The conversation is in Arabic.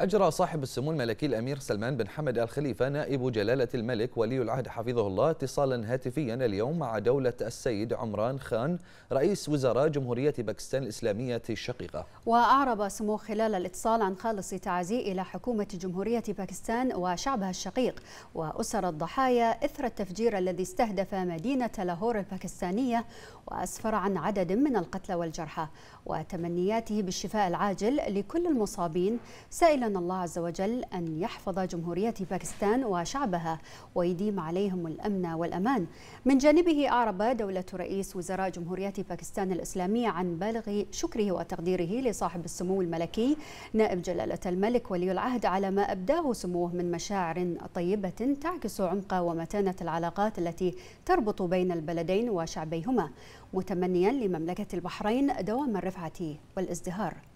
أجرى صاحب السمو الملكي الأمير سلمان بن حمد الخليفة نائب جلالة الملك ولي العهد حفظه الله اتصالا هاتفيا اليوم مع دولة السيد عمران خان رئيس وزراء جمهورية باكستان الإسلامية الشقيقة وأعرب سمو خلال الاتصال عن خالص تعزي إلى حكومة جمهورية باكستان وشعبها الشقيق وأسر الضحايا إثر التفجير الذي استهدف مدينة لاهور الباكستانية وأسفر عن عدد من القتلى والجرحى وتمنياته بالشفاء العاجل لكل المصابين سائلا سائلا الله عز وجل أن يحفظ جمهورية باكستان وشعبها ويديم عليهم الأمن والأمان من جانبه أعرب دولة رئيس وزراء جمهورية باكستان الإسلامية عن بالغ شكره وتقديره لصاحب السمو الملكي نائب جلالة الملك ولي العهد على ما أبداه سموه من مشاعر طيبة تعكس عمق ومتانة العلاقات التي تربط بين البلدين وشعبيهما متمنيا لمملكة البحرين دوام الرفعة والازدهار